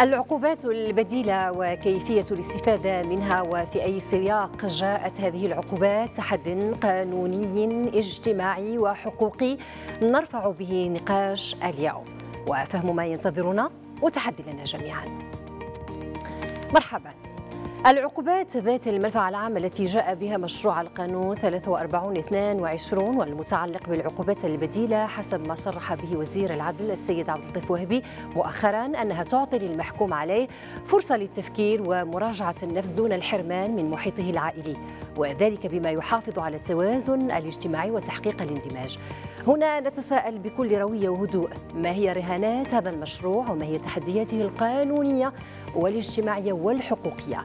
العقوبات البديلة وكيفية الاستفادة منها وفي أي سياق جاءت هذه العقوبات حد قانوني اجتماعي وحقوقي نرفع به نقاش اليوم وفهم ما ينتظرنا وتحدي لنا جميعا مرحبا العقوبات ذات المنفعة العامة التي جاء بها مشروع القانون 4322 والمتعلق بالعقوبات البديلة حسب ما صرح به وزير العدل السيد عبد اللطيف وهبي مؤخرا أنها تعطي للمحكوم عليه فرصة للتفكير ومراجعة النفس دون الحرمان من محيطه العائلي وذلك بما يحافظ على التوازن الاجتماعي وتحقيق الاندماج هنا نتساءل بكل روية وهدوء ما هي رهانات هذا المشروع وما هي تحدياته القانونية والاجتماعية والحقوقية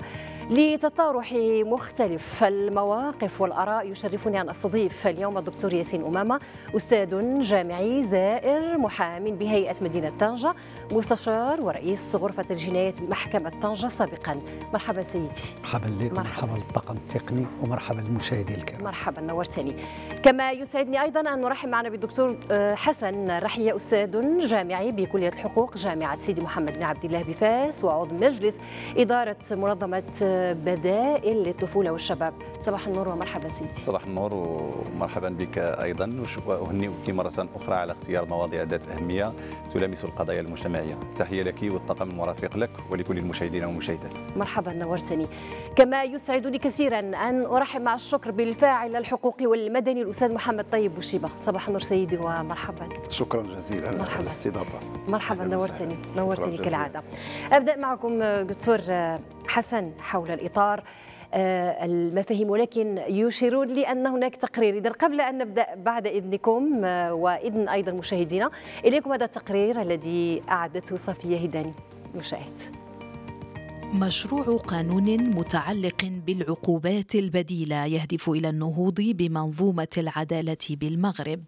لتطارح مختلف المواقف والآراء يشرفني أن أستضيف اليوم الدكتور ياسين أمامة أستاذ جامعي زائر محام بهيئة مدينة طنجة مستشار ورئيس غرفة الجنايات بمحكمة طنجة سابقا مرحبا سيدي مرحبا لك مرحبا للطاقم التقني ومرحبا للمشاهدين الكرام مرحبا نورتني كما يسعدني أيضا أن نرحب معنا بالدكتور آه، حسن رحية أستاذ جامعي بكلية الحقوق جامعة سيدي محمد بن عبد الله بفاس وعضو مجلس إدارة منظمة آه، بدائل للطفوله والشباب صباح النور ومرحبا سيدي صباح النور ومرحبا بك ايضا واهنئك مره اخرى على اختيار مواضيع ذات اهميه تلامس القضايا المجتمعيه تحيه لك والطاقم المرافق لك ولكل المشاهدين والمشاهدات مرحبا نورتني كما يسعدني كثيرا ان ارحب مع الشكر بالفاعل الحقوقي والمدني الاستاذ محمد طيب بوشيبه صباح النور سيدي ومرحبا شكرا جزيلا مرحبا الاستضافه مرحبا نورتني نورتني كالعاده ابدا معكم دكتور حسن حول الإطار آه، المفاهيم ولكن يشيرون لي ان هناك تقرير اذا قبل ان نبدا بعد اذنكم آه، واذن ايضا مشاهدينا اليكم هذا التقرير الذي اعدته صفيه هداني مشاهد مشروع قانون متعلق بالعقوبات البديله يهدف الى النهوض بمنظومه العداله بالمغرب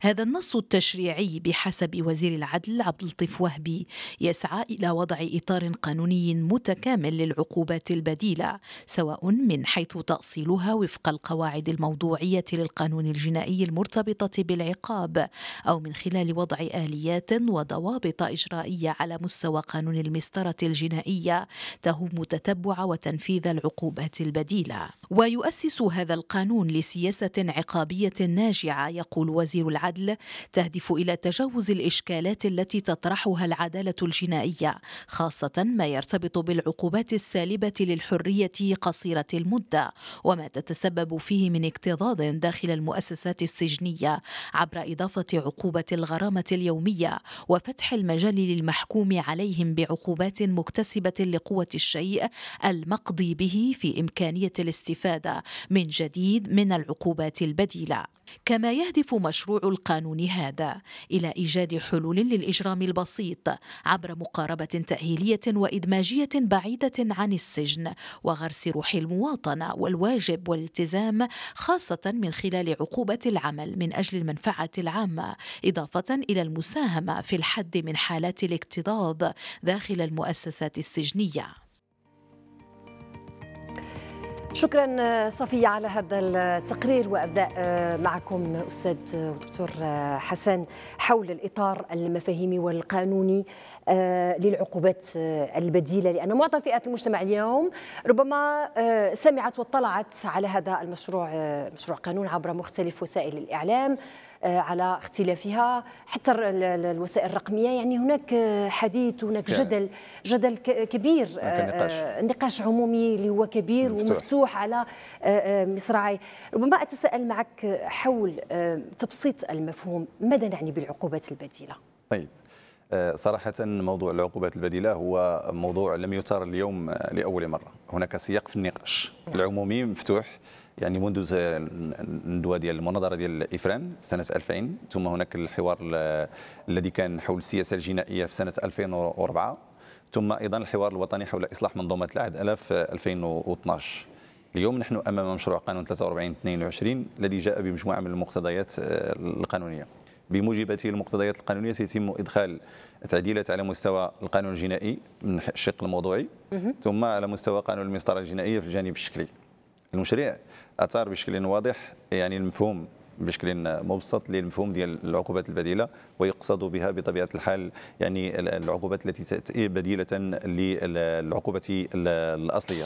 هذا النص التشريعي بحسب وزير العدل عبد اللطيف وهبي يسعى الى وضع اطار قانوني متكامل للعقوبات البديله سواء من حيث تاصيلها وفق القواعد الموضوعيه للقانون الجنائي المرتبطه بالعقاب او من خلال وضع اليات وضوابط اجرائيه على مستوى قانون المسطره الجنائيه تهم تتبع وتنفيذ العقوبات البديله ويؤسس هذا القانون لسياسه عقابيه ناجعه يقول وزير وزير العدل تهدف إلى تجاوز الإشكالات التي تطرحها العدالة الجنائية خاصة ما يرتبط بالعقوبات السالبة للحرية قصيرة المدة وما تتسبب فيه من اكتظاظ داخل المؤسسات السجنية عبر إضافة عقوبة الغرامة اليومية وفتح المجال للمحكوم عليهم بعقوبات مكتسبة لقوة الشيء المقضي به في إمكانية الاستفادة من جديد من العقوبات البديلة كما يهدف مشروع المشروع القانوني هذا إلى إيجاد حلول للإجرام البسيط عبر مقاربة تأهيلية وإدماجية بعيدة عن السجن وغرس روح المواطنة والواجب والالتزام خاصة من خلال عقوبة العمل من أجل المنفعة العامة إضافة إلى المساهمة في الحد من حالات الاكتضاض داخل المؤسسات السجنيه شكرا صفية على هذا التقرير وأبدأ آه، معكم أستاذ ودكتور آه، آه، حسن حول الإطار المفاهيمي والقانوني للعقوبات البديلة لأن معظم فئات المجتمع اليوم ربما سمعت واطلعت على هذا المشروع مشروع قانون عبر مختلف وسائل الإعلام آه، على اختلافها حتى الوسائل الرقميه يعني هناك آه، حديث هناك جدل جدل كبير آه، نقاش. نقاش عمومي اللي هو كبير مفتوح. ومفتوح على مصراعي ربما اتساءل معك حول تبسيط المفهوم ماذا نعني بالعقوبات البديله طيب صراحة موضوع العقوبات البديلة هو موضوع لم يثار اليوم لأول مرة هناك سياق في النقاش نعم. العمومي مفتوح يعني منذ الندوه ديال المناظره ديال افران سنه 2000 ثم هناك الحوار الذي كان حول السياسه الجنائيه في سنه 2004 ثم ايضا الحوار الوطني حول اصلاح منظومه العداله في 2012 اليوم نحن امام مشروع قانون 4322 الذي جاء بمجموعه من المقتضيات آه، القانونيه بموجب المقتضيات القانونيه سيتم ادخال تعديلات على مستوى القانون الجنائي من الشق الموضوعي ثم على مستوى قانون المسطره الجنائيه في الجانب الشكلي المشاريع اثار بشكل واضح يعني المفهوم بشكل مبسط للمفهوم ديال العقوبات البديله ويقصد بها بطبيعه الحال يعني العقوبات التي تاتي بديله للعقوبه الاصليه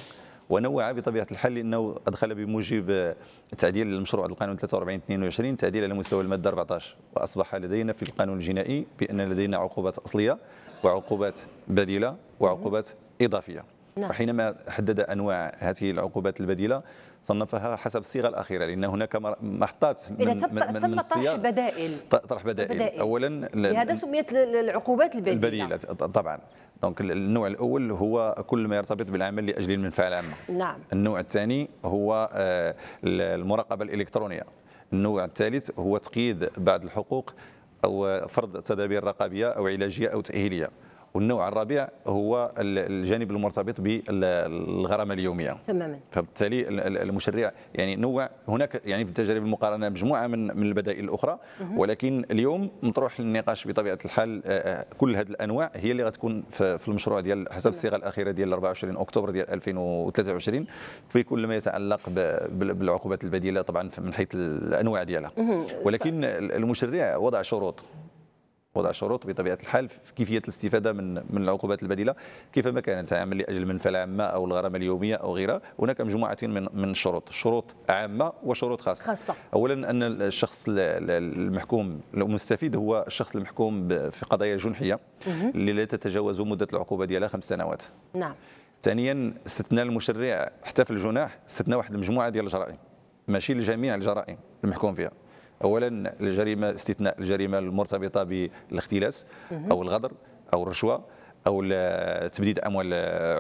ونوع بطبيعه الحال لانه ادخل بموجب تعديل المشروع القانون 43 22 تعديل على مستوى الماده 14 واصبح لدينا في القانون الجنائي بان لدينا عقوبات اصليه وعقوبات بديله وعقوبات اضافيه نعم. وحينما حدد انواع هذه العقوبات البديله صنفها حسب الصيغه الاخيره لان هناك محطات من إذا من, من, من طرح بدائل طرح بدائل, بدائل. اولا لهذا سميت العقوبات البديله البديله طبعا دونك النوع الاول هو كل ما يرتبط بالعمل لاجل المنفعه العامه نعم النوع الثاني هو آه، المراقبه الالكترونيه النوع الثالث هو تقييد بعض الحقوق او فرض تدابير رقابيه او علاجيه او تاهيليه والنوع الرابع هو الجانب المرتبط بالغرامه اليوميه تماما فبالتالي المشرع يعني نوع هناك يعني في التجارب المقارنه مجموعه من من البدائل الاخرى ولكن اليوم مطروح للنقاش بطبيعه الحال آه، آه، كل هذه الانواع هي اللي غتكون في المشروع ديال حسب الصيغه الاخيره ديال 24 اكتوبر ديال 2023 في كل ما يتعلق بالعقوبات البديله طبعا من حيث الانواع ديالها ولكن المشرع وضع شروط وضع شروط بطبيعه الحال في كيفيه الاستفاده من من العقوبات البديله كيفما كانت عامل لاجل المنفعه العامه او الغرامه اليوميه او غيرها هناك مجموعه من من الشروط شروط عامه وشروط خاصه خاصه اولا ان الشخص المحكوم المستفيد هو الشخص المحكوم في قضايا جنحيه اللي لا تتجاوز مده العقوبه ديالها خمس سنوات نعم ثانيا استثناء المشرع حتى في الجناح استثناء واحد المجموعه ديال الجرائم ماشي لجميع الجرائم المحكوم فيها اولا الجريمه استثناء الجريمه المرتبطه بالاختلاس او الغدر او الرشوه او تبديد اموال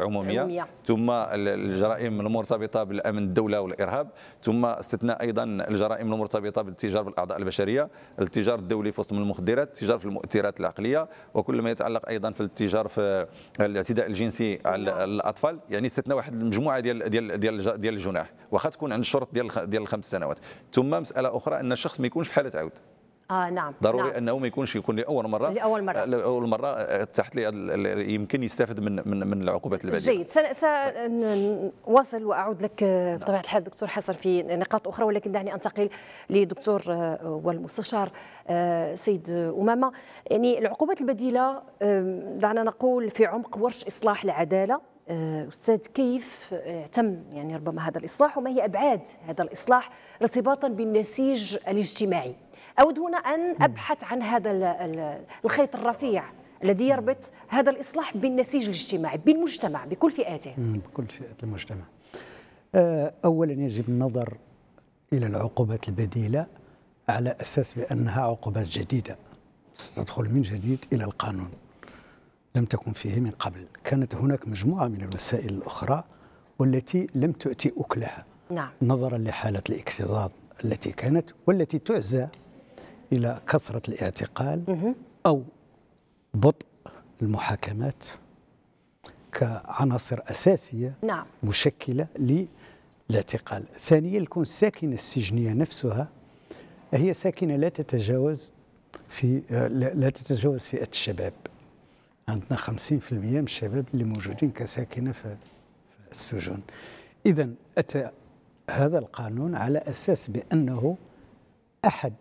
عموميه عمومية. ثم الجرائم المرتبطه بالامن الدوله والارهاب ثم استثناء ايضا الجرائم المرتبطه بالتجار بالاعضاء البشريه التجار الدولي في وسط المخدرات التجار في المؤثرات العقليه وكل ما يتعلق ايضا في التجار في الاعتداء الجنسي على نعم. الاطفال يعني استثناء واحد المجموعه ديال ديال ديال, ديال الجناح واخا تكون عند الشرط ديال ديال الخمس سنوات ثم مساله اخرى ان الشخص ما يكونش في حاله عود اه نعم ضروري نعم. انه ما يكونش يكون لاول مره لاول مره آه، لاول مره آه، تحت لي يمكن يستفد من من من العقوبات البديله جيد سنواصل واعود لك آه، نعم. بطبيعه نعم. الحال دكتور حسن في نقاط اخرى ولكن دعني انتقل لدكتور والمستشار سيد امامه يعني العقوبات البديله دعنا نقول في عمق ورش اصلاح العداله استاذ كيف تم يعني ربما هذا الاصلاح وما هي ابعاد هذا الاصلاح ارتباطا بالنسيج الاجتماعي أود هنا أن أبحث عن هذا الخيط الرفيع الذي يربط هذا الإصلاح بالنسيج الاجتماعي بالمجتمع بكل فئاته بكل فئة المجتمع آه، أولا يجب النظر إلى العقوبات البديلة على أساس بأنها عقوبات جديدة ستدخل من جديد إلى القانون لم تكن فيه من قبل كانت هناك مجموعة من الوسائل الأخرى والتي لم تؤتي أكلها نعم. نظرا لحالة الاكتظاظ التي كانت والتي تعزى إلى كثرة الاعتقال أو بطء المحاكمات كعناصر أساسية نعم. مشكلة للاعتقال ثانيا الكون الساكنة السجنية نفسها هي ساكنة لا تتجاوز في لا تتجاوز فئة الشباب عندنا 50% من الشباب اللي موجودين كساكنة في السجون إذا أتى هذا القانون على أساس بأنه أحد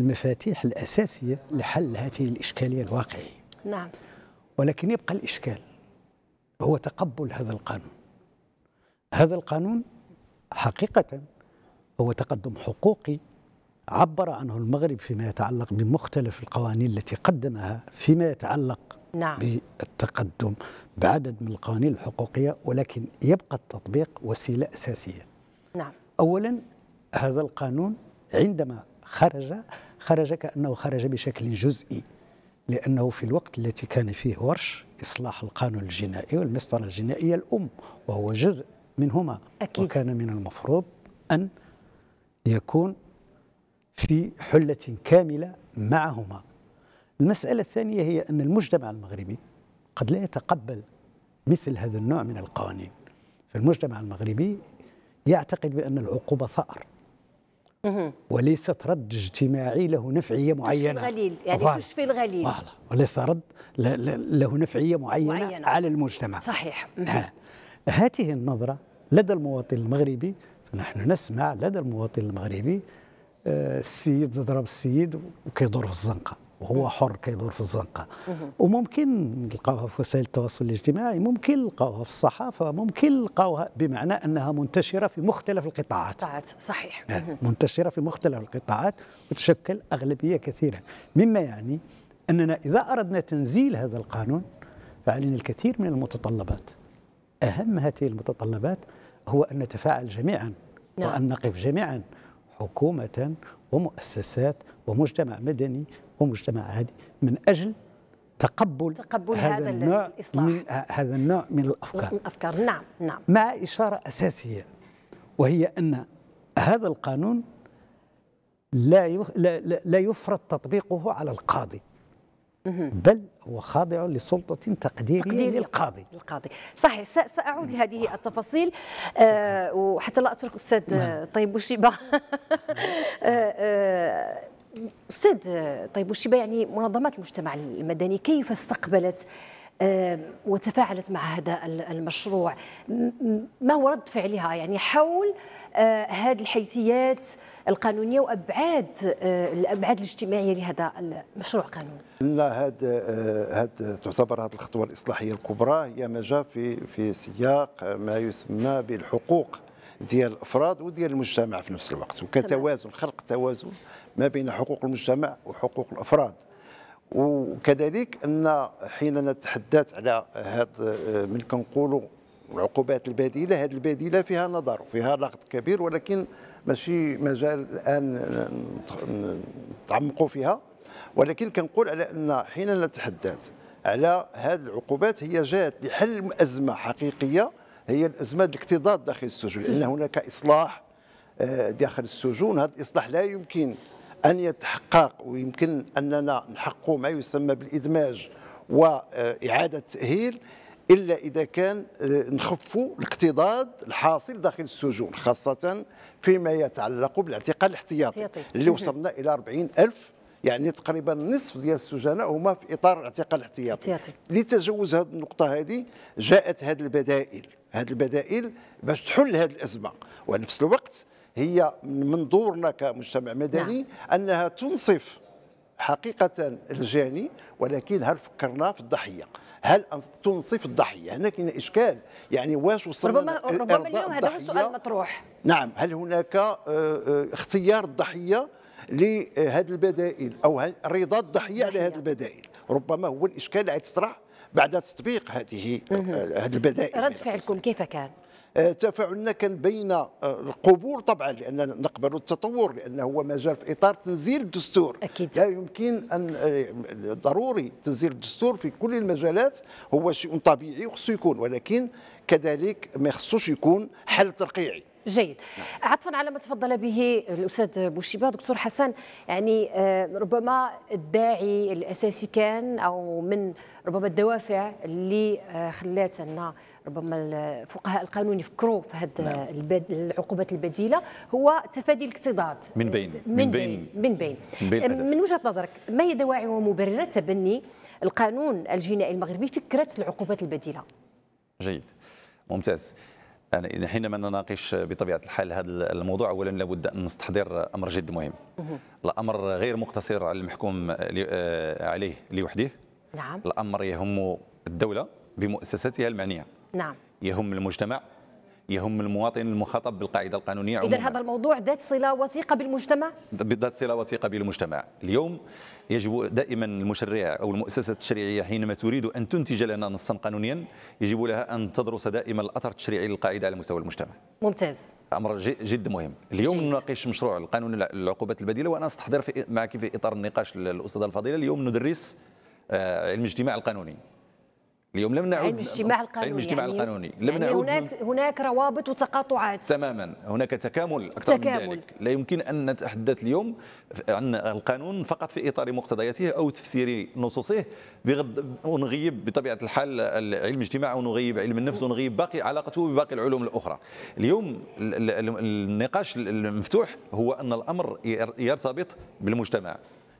المفاتيح الأساسية لحل هذه الإشكالية الواقعية نعم ولكن يبقى الإشكال هو تقبل هذا القانون هذا القانون حقيقة هو تقدم حقوقي عبر عنه المغرب فيما يتعلق بمختلف القوانين التي قدمها فيما يتعلق نعم. بالتقدم بعدد من القوانين الحقوقية ولكن يبقى التطبيق وسيلة أساسية نعم. أولا هذا القانون عندما خرج خرج كأنه خرج بشكل جزئي لأنه في الوقت التي كان فيه ورش إصلاح القانون الجنائي والمسطرة الجنائية الأم وهو جزء منهما أكيد. وكان من المفروض أن يكون في حلة كاملة معهما المسألة الثانية هي أن المجتمع المغربي قد لا يتقبل مثل هذا النوع من القوانين فالمجتمع المغربي يعتقد بأن العقوبة ثأر وليست رد اجتماعي له نفعيه معينه يعني تشفي الغليل يعني وعلا. تشفي الغليل وعلا. وليس رد له نفعيه معينه, معينة. على المجتمع صحيح ها. هذه النظره لدى المواطن المغربي فنحن نسمع لدى المواطن المغربي آه، السيد ضرب السيد وكيدور في الزنقه وهو حر كيدور في الزنقة وممكن نلقاوها في وسائل التواصل الاجتماعي ممكن نلقاوها في الصحافة ممكن نلقاوها بمعنى أنها منتشرة في مختلف القطاعات صحيح آه، منتشرة في مختلف القطاعات وتشكل أغلبية كثيرة مما يعني أننا إذا أردنا تنزيل هذا القانون فعلينا الكثير من المتطلبات أهم هذه المتطلبات هو أن نتفاعل جميعا نعم. وأن نقف جميعا حكومة ومؤسسات ومجتمع مدني ومجتمع هادي من أجل تقبل, تقبل هذا, هذا النوع من هذا النوع من الأفكار الأفكار نعم نعم مع إشارة أساسية وهي أن هذا القانون لا لا يفرض تطبيقه على القاضي بل هو خاضع لسلطة تقديرية تقدير للقاضي القاضي صحيح سأعود لهذه التفاصيل أه وحتى لا أترك الأستاذ نعم. طيب وشيبة أه, آه، استاذ طيب وش يعني منظمات المجتمع المدني كيف استقبلت آه، وتفاعلت مع هذا المشروع ما هو رد فعلها يعني حول آه، هذه الحيثيات القانونيه وابعاد آه، الابعاد الاجتماعيه لهذا المشروع القانوني لا هاد هاد تعتبر هذه الخطوه الاصلاحيه الكبرى هي ما جاء في في سياق ما يسمى بالحقوق ديال الافراد وديال المجتمع في نفس الوقت وكتوازن خلق توازن ما بين حقوق المجتمع وحقوق الافراد وكذلك ان حين نتحدث على هذا من كنقولوا العقوبات البديله هذه البديله فيها نظر وفيها لغط كبير ولكن ماشي مجال الان نتعمقوا فيها ولكن كنقول على ان حين نتحدث على هذه العقوبات هي جاءت لحل ازمه حقيقيه هي الازمه الاكتظاظ داخل السجون لان هناك اصلاح آه، داخل السجون هذا الاصلاح لا يمكن أن يتحقق ويمكن أننا نحقق ما يسمى بالإدماج وإعادة تأهيل إلا إذا كان آه، نخف الاكتضاد الحاصل داخل السجون خاصة فيما يتعلق بالاعتقال الاحتياطي اللي وصلنا إلى 40 ألف يعني تقريبا نصف ديال السجناء هما في اطار الاعتقال الاحتياطي لتجاوز هذه النقطه هذه جاءت هذه البدائل هذه البدائل باش تحل هذه الازمه ونفس الوقت هي من دورنا كمجتمع مدني نعم. انها تنصف حقيقه الجاني ولكن هل فكرنا في الضحيه هل تنصف الضحيه هنا كاين اشكال يعني واش وصلنا ربما ربما اليوم هذا هو السؤال المطروح نعم هل هناك آه، آه، اختيار الضحيه لهذه البدائل او رضا الضحيه على هذه البدائل ربما هو الاشكال اللي تطرح بعد تطبيق هذه آه، هذه البدائل رد فعلكم كيف كان آه، تفاعلنا كان بين آه، القبول طبعا لان نقبل التطور لانه هو مجال في اطار تنزيل الدستور أكيد. لا يمكن ان آه، ضروري تنزيل الدستور في كل المجالات هو شيء طبيعي وخصو يكون ولكن كذلك ما خصوش يكون حل ترقيعي جيد عطفا على ما تفضل به الاستاذ بوشيبه دكتور حسن يعني ربما الداعي الاساسي كان او من ربما الدوافع اللي خلات ربما الفقهاء القانون يفكروا في هذه نعم. البد... العقوبات البديله هو تفادي الاكتضاض من بين من بين من بين من, بين. من, من وجهه نظرك ما هي دواعي ومبررات تبني القانون الجنائي المغربي فكره العقوبات البديله جيد ممتاز يعني حينما نناقش بطبيعه الحال هذا الموضوع اولا لابد ان نستحضر امر جد مهم الامر غير مقتصر على المحكوم آه، عليه لوحده نعم الامر يهم الدوله بمؤسساتها المعنيه نعم يهم المجتمع يهم المواطن المخاطب بالقاعده القانونيه اذا هذا الموضوع ذات صله وثيقه بالمجتمع ذات صله وثيقه بالمجتمع اليوم يجب دائما المشرع او المؤسسه التشريعيه حينما تريد ان تنتج لنا نصا قانونيا يجب لها ان تدرس دائما الاثر التشريعي للقاعده على مستوى المجتمع ممتاز امر جد مهم اليوم جيد. نناقش مشروع القانون العقوبات البديله وانا استحضر في معك في اطار النقاش الاستاذه الفضيله اليوم ندرس آه، علم الاجتماع القانوني اليوم لم نعد علم يعني الاجتماع القانوني علم الاجتماع يعني القانوني لم يعني نعد هناك هناك روابط وتقاطعات تماما هناك تكامل اكثر تكامل. من ذلك لا يمكن ان نتحدث اليوم عن القانون فقط في اطار مقتضياته او تفسير نصوصه بغض ونغيب بطبيعه الحال علم الاجتماع ونغيب علم النفس ونغيب باقي علاقته بباقي العلوم الاخرى اليوم النقاش المفتوح هو ان الامر يرتبط بالمجتمع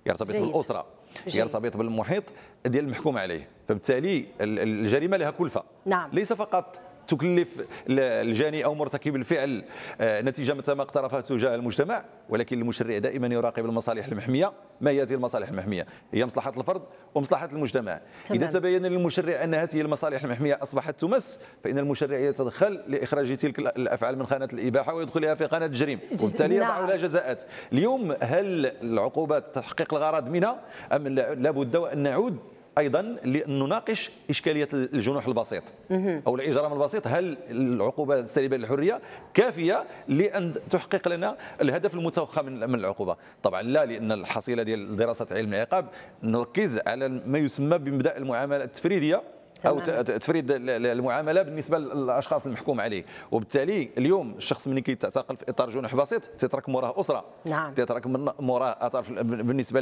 يرتبط جيد. بالاسره يرتبط بالمحيط ديال المحكوم عليه فبالتالي الجريمه لها كلفه نعم. ليس فقط تكلف الجاني او مرتكب الفعل آه، نتيجه مثل ما اقترفها تجاه المجتمع ولكن المشرع دائما يراقب المصالح المحميه ما هي هذه المصالح المحميه هي مصلحه الفرد ومصلحه المجتمع تمام. اذا تبين للمشرع ان هذه المصالح المحميه اصبحت تمس فان المشرع يتدخل لاخراج تلك الافعال من خانه الاباحه ويدخلها في خانه الجريم وبالتالي يضع نعم. لها جزاءات اليوم هل العقوبات تحقيق الغرض منها ام لابد وان نعود ايضا لنناقش اشكاليه الجنوح البسيط او الاجرام البسيط هل العقوبه السالبه للحريه كافيه لان تحقق لنا الهدف المتوخى من العقوبه طبعا لا لان الحصيله ديال دراسه علم العقاب نركز على ما يسمى بمبدا المعامله التفريديه او تفريد المعامله بالنسبه للاشخاص المحكوم عليه وبالتالي اليوم الشخص من كيتعتقل في اطار جنح بسيط تترك موراه اسره نعم. تترك موراه اثر بالنسبه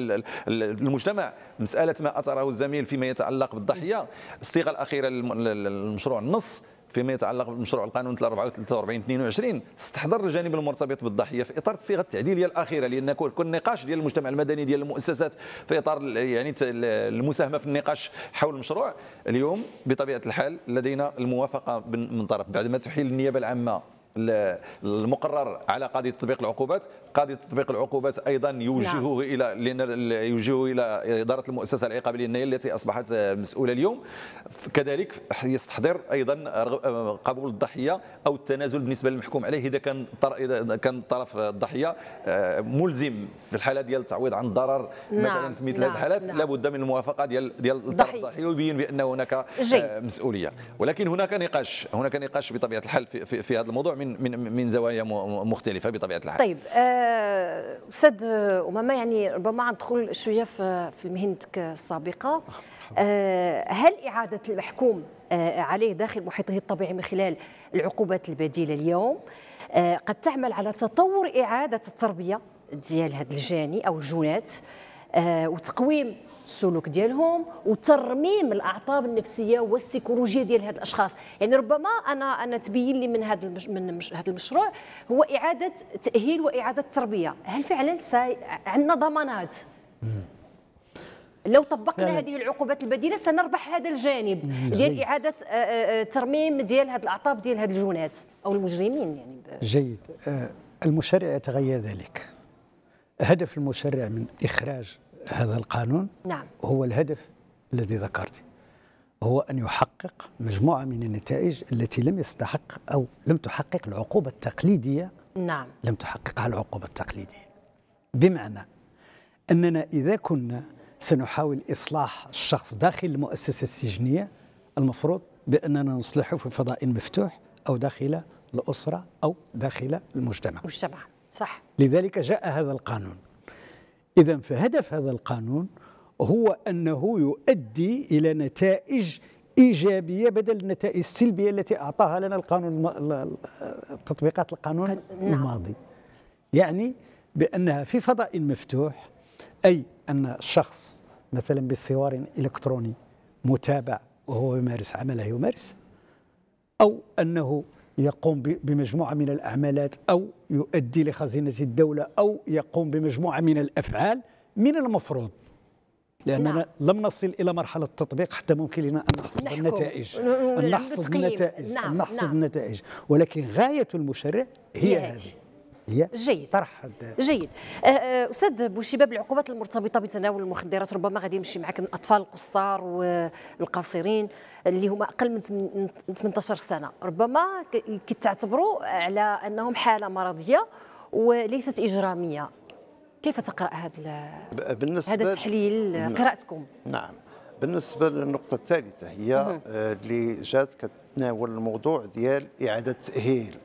للمجتمع مساله ما اثره الزميل فيما يتعلق بالضحيه الصيغه الاخيره لمشروع النص فيما يتعلق بمشروع القانون 43 22 استحضر الجانب المرتبط بالضحيه في اطار الصيغه التعديليه الاخيره لان كل النقاش ديال المجتمع المدني ديال المؤسسات في اطار يعني المساهمه في النقاش حول المشروع اليوم بطبيعه الحال لدينا الموافقه من طرف بعد ما تحيل النيابه العامه المقرر على قاضي تطبيق العقوبات قاضي تطبيق العقوبات ايضا يوجهه نعم. الى لان يوجهه الى اداره المؤسسه العقابيه النيه التي اصبحت مسؤوله اليوم كذلك يستحضر ايضا قبول الضحيه او التنازل بالنسبه للمحكوم عليه اذا كان اذا كان طرف الضحيه آه، ملزم في الحاله ديال التعويض عن الضرر نعم. مثلا في مثل هذه الحالات نعم،, نعم. لابد من الموافقه ديال ديال الطرف الضحي ويبين بان هناك جي. مسؤوليه ولكن هناك نقاش هناك نقاش بطبيعه الحال في, في, في هذا الموضوع من من من زوايا مختلفه بطبيعه الحال طيب آه، استاذ آه امامه يعني ربما ندخل شويه في في مهنتك السابقه آه،, آه هل اعاده المحكوم آه عليه داخل محيطه الطبيعي من خلال العقوبات البديله اليوم آه قد تعمل على تطور اعاده التربيه ديال هذا الجاني او الجونات آه وتقويم السلوك ديالهم وترميم الاعطاب النفسيه والسيكولوجيه ديال هاد الاشخاص يعني ربما انا انا تبين لي من هذا المش من مش هذا المشروع هو اعاده تاهيل واعاده تربيه هل فعلا ساي... عندنا ضمانات لو طبقنا يعني هذه العقوبات البديله سنربح هذا الجانب ديال اعاده آه، آه، آه، ترميم ديال هذه الاعطاب ديال هذه الجنات او المجرمين يعني جيد المشرع يتغير ذلك هدف المشرع من اخراج هذا القانون نعم. هو الهدف الذي ذكرته هو أن يحقق مجموعة من النتائج التي لم يستحق أو لم تحقق العقوبة التقليدية نعم لم تحققها العقوبة التقليدية بمعنى أننا إذا كنا سنحاول إصلاح الشخص داخل المؤسسة السجنية المفروض بأننا نصلحه في فضاء مفتوح أو داخل الأسرة أو داخل المجتمع المجتمع صح لذلك جاء هذا القانون إذا فهدف هذا القانون هو أنه يؤدي إلى نتائج إيجابية بدل النتائج السلبية التي أعطاها لنا القانون تطبيقات القانون نعم. الماضي يعني بأنها في فضاء مفتوح أي أن الشخص مثلا بالصوار إلكتروني متابع وهو يمارس عمله يمارس أو أنه يقوم بمجموعة من الأعمالات أو يؤدي لخزينة الدولة أو يقوم بمجموعة من الأفعال من المفروض لأننا نعم. لم نصل إلى مرحلة التطبيق حتى ممكن لنا أن نحصد نحكم. النتائج أن نحصد النتائج نعم. نحصد نعم. النتائج ولكن غاية المشرع هي, هي هذه جيد طرح جيد أه، أه، استاذ بوشباب العقوبات المرتبطه بتناول المخدرات ربما غادي يمشي معك الاطفال القصار والقاصرين اللي هما اقل من 18 سنه ربما كيتعتبروا على انهم حاله مرضيه وليست اجراميه كيف تقرا هذا هذا التحليل نعم. قراءتكم نعم بالنسبه للنقطه الثالثه هي آه، اللي جات كتناول الموضوع ديال اعاده تاهيل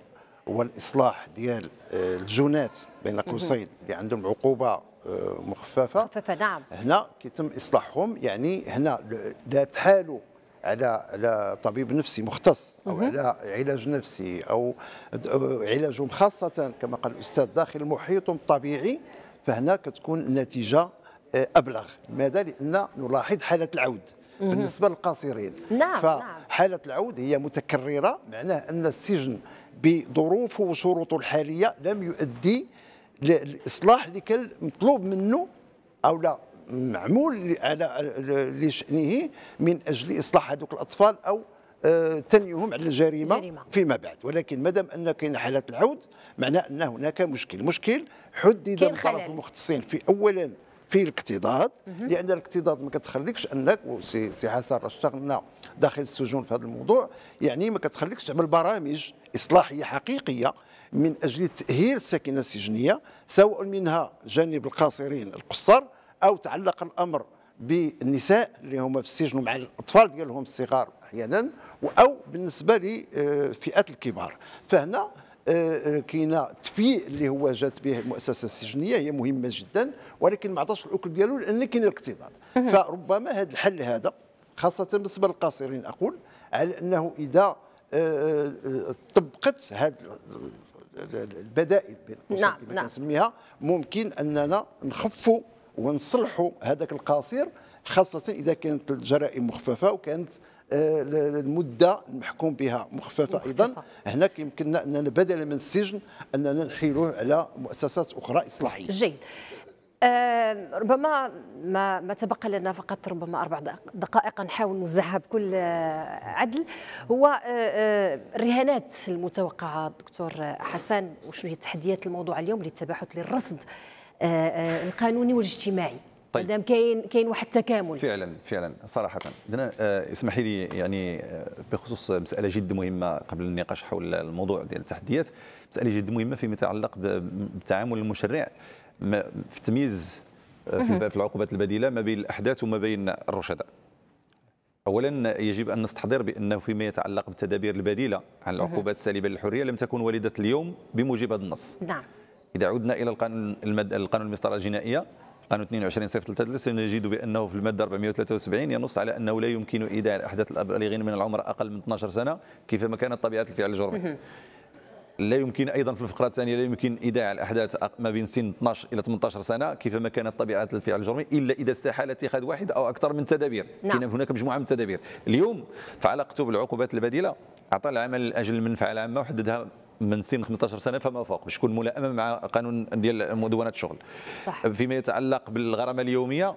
والاصلاح ديال آه، الجونات بين قوسين اللي عندهم عقوبه آه، مخففه مخففه نعم هنا كيتم اصلاحهم يعني هنا لا تحالوا على على طبيب نفسي مختص او على علاج نفسي او آه، علاجهم خاصه كما قال الاستاذ داخل محيطهم الطبيعي فهنا كتكون النتيجه ابلغ لماذا لان نلاحظ حاله العود بالنسبه للقاصرين نعم،, نعم فحاله العود هي متكرره معناه ان السجن بظروفه وشروطه الحاليه لم يؤدي للاصلاح اللي كان مطلوب منه او لا معمول على لشانه من اجل اصلاح هذوك الاطفال او آه، تنيهم على الجريمه فيما بعد ولكن مادام ان كاين حالات العود معناه ان هناك مشكل مشكل حدد من طرف المختصين في اولا في الاقتضاض لان الاقتضاض ما كتخليكش انك سي سي حسن راه اشتغلنا داخل السجون في هذا الموضوع يعني ما كتخليكش تعمل برامج اصلاحيه حقيقيه من اجل تاهيل الساكنه السجنيه سواء منها جانب القاصرين القصر او تعلق الامر بالنساء اللي هما في السجن مع الاطفال ديالهم الصغار احيانا او بالنسبه لفئات الكبار فهنا آه، آه، كاينه التفييء اللي هو جات به المؤسسه السجنيه هي مهمه جدا ولكن ما عطاش الاكل ديالو لان كاين الاكتظاظ فربما هذا الحل هذا خاصه بالنسبه للقاصرين اقول على انه اذا آه، طبقت هذه البدائل نعم كما نعم. كنسميها ممكن اننا نخفوا ونصلحوا هذاك القصير خاصه اذا كانت الجرائم مخففه وكانت المده آه، المحكوم بها مخففه ايضا هنا يمكننا اننا بدلا من السجن اننا نحيلوه على مؤسسات اخرى اصلاحيه جيد آه، ربما ما ما تبقى لنا فقط ربما اربع دقائق نحاول نوزعها بكل عدل هو آه، الرهانات المتوقعه دكتور حسن وشنو هي التحديات الموضوع اليوم للتباحث للرصد القانوني والاجتماعي طيب مادام كاين كاين واحد التكامل فعلا فعلا صراحه دنا آه، اسمحي لي يعني آه، بخصوص مساله جد مهمه قبل النقاش حول الموضوع ديال التحديات مساله جد مهمه فيما يتعلق بتعامل المشرع في تمييز آه، في العقوبات البديله ما بين الاحداث وما بين الرشداء اولا يجب ان نستحضر بانه فيما يتعلق بالتدابير البديله عن العقوبات السالبه للحريه لم تكن ولدت اليوم بموجب هذا النص نعم اذا عدنا الى القانون القانون المسطره الجنائيه قانون 22 صفر 3 سنجد نجد بانه في الماده 473 ينص على انه لا يمكن ايداع الاحداث البالغين من العمر اقل من 12 سنه كيفما كانت طبيعه الفعل الجرمي لا يمكن ايضا في الفقره الثانيه لا يمكن ايداع الاحداث ما بين سن 12 الى 18 سنه كيفما كانت طبيعه الفعل الجرمي الا اذا استحال اتخاذ واحد او اكثر من تدابير نعم. هناك مجموعه من التدابير اليوم فعلى كتب العقوبات البديله اعطى العمل الاجل المنفعه العامه وحددها من سن 15 سنه فما فوق باش تكون ملائمه مع قانون ديال مدونه الشغل صح. فيما يتعلق بالغرامه اليوميه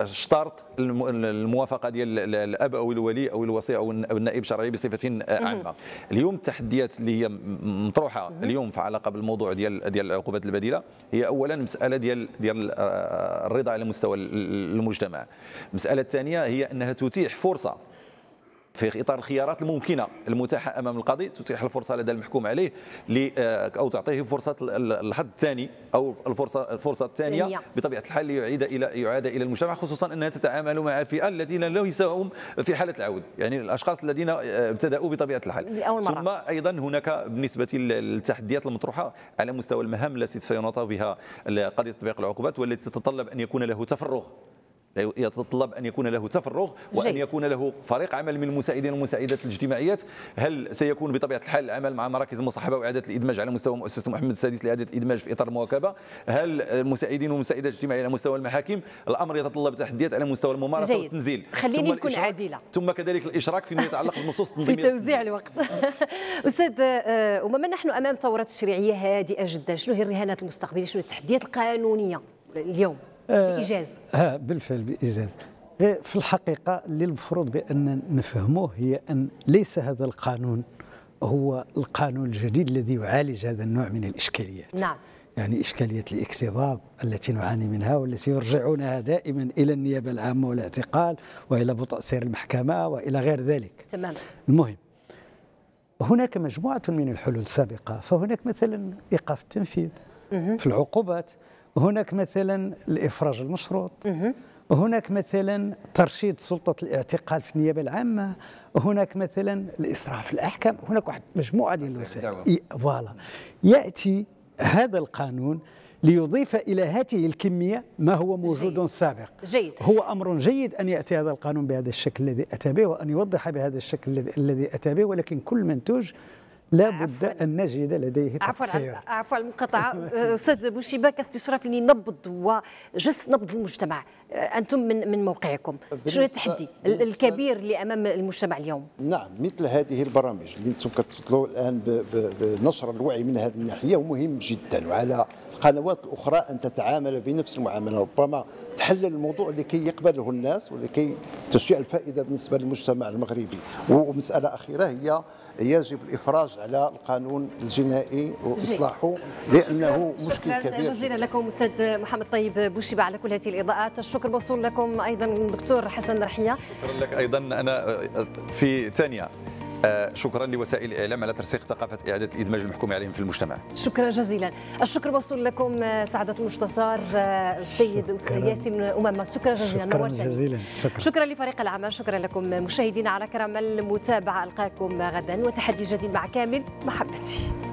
اشترط الموافقه ديال الاب او الولي او الوصي او النائب الشرعي بصفه عامه اليوم التحديات اللي هي مطروحه اليوم في علاقه بالموضوع ديال ديال العقوبات البديله هي اولا مساله ديال ديال آه، الرضا على مستوى المجتمع المساله الثانيه هي انها تتيح فرصه في اطار الخيارات الممكنه المتاحه امام القاضي تتيح الفرصه لدى المحكوم عليه آه، او تعطيه فرصه الحظ الثاني او الفرصه الفرصه الثانيه بطبيعه الحال ليعيد الى يعاد الى المجتمع خصوصا انها تتعامل مع فئه الذين ليس هم في حاله العود يعني الاشخاص الذين آه، ابتداوا بطبيعه الحال ثم ايضا هناك بالنسبه للتحديات المطروحه على مستوى المهام التي سيناط بها قضيه تطبيق العقوبات والتي تتطلب ان يكون له تفرغ يتطلب ان يكون له تفرغ وان جيد. يكون له فريق عمل من المساعدين والمساعدات الاجتماعيات هل سيكون بطبيعه الحال العمل مع مراكز المصاحبه واعاده الادماج على مستوى مؤسسه محمد السادس لاعاده الادماج في اطار المواكبه هل المساعدين والمساعدات الاجتماعيه على مستوى المحاكم الامر يتطلب تحديات على مستوى الممارسه جيد. والتنزيل خليني نكون عادله ثم كذلك الاشراك فيما يتعلق بالنصوص في توزيع الوقت استاذ امام آه، نحن امام ثوره تشريعيه هادئه جدا شنو هي الرهانات المستقبليه شنو التحديات القانونيه اليوم بإيجاز آه،, آه بالفعل بإيجاز إيه، في الحقيقة اللي المفروض بأن نفهموه هي أن ليس هذا القانون هو القانون الجديد الذي يعالج هذا النوع من الإشكاليات نعم يعني إشكالية الاكتظاظ التي نعاني منها والتي يرجعونها دائما إلى النيابة العامة والاعتقال وإلى بطء سير المحكمة وإلى غير ذلك تمام المهم هناك مجموعة من الحلول السابقة فهناك مثلا إيقاف التنفيذ في العقوبات هناك مثلا الإفراج المشروط هناك مثلا ترشيد سلطة الاعتقال في النيابة العامة هناك مثلا الإسراف في الأحكام هناك واحد مجموعة ديال الوسائل فوالا يأتي هذا القانون ليضيف إلى هذه الكمية ما هو موجود جيد. سابق جيد. هو أمر جيد أن يأتي هذا القانون بهذا الشكل الذي أتى به وأن يوضح بهذا الشكل الذي أتى به ولكن كل منتوج لابد أن نجد لديه تفسير عفوا عفوا المقاطعة أستاذ بوشيبة كاستشراف لنبض وجس نبض المجتمع آه، أنتم من من موقعكم شنو التحدي الكبير اللي أمام المجتمع اليوم نعم مثل هذه البرامج اللي أنتم كتفضلوا الآن بنشر الوعي من هذه الناحية ومهم جدا وعلى قنوات اخرى ان تتعامل بنفس المعامله ربما تحلل الموضوع لكي يقبله الناس ولكي تشيع الفائده بالنسبه للمجتمع المغربي ومساله اخيره هي يجب الافراج على القانون الجنائي واصلاحه لانه مشكل كبير شكرا جزيلا لكم استاذ محمد طيب بوشيبه على كل هذه الاضاءات الشكر موصول لكم ايضا دكتور حسن رحيه شكرا لك ايضا انا في ثانيه آه، شكرا لوسائل الاعلام على ترسيخ ثقافه اعاده الادماج المحكوم عليهم في المجتمع شكرا جزيلا الشكر موصول لكم آه، سعاده المستشار آه، السيد ياسين امامه شكرا جزيلا شكرا جزيلا شكرا. شكرا لفريق العمل شكرا لكم مشاهدينا على كرم المتابعه القاكم غدا وتحدي جديد مع كامل محبتي